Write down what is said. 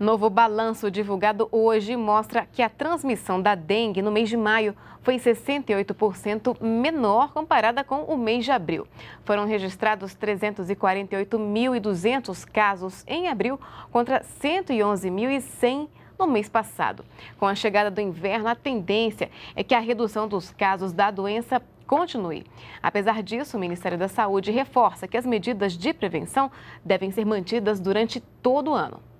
Novo balanço divulgado hoje mostra que a transmissão da dengue no mês de maio foi 68% menor comparada com o mês de abril. Foram registrados 348.200 casos em abril contra 111.100 no mês passado. Com a chegada do inverno, a tendência é que a redução dos casos da doença continue. Apesar disso, o Ministério da Saúde reforça que as medidas de prevenção devem ser mantidas durante todo o ano.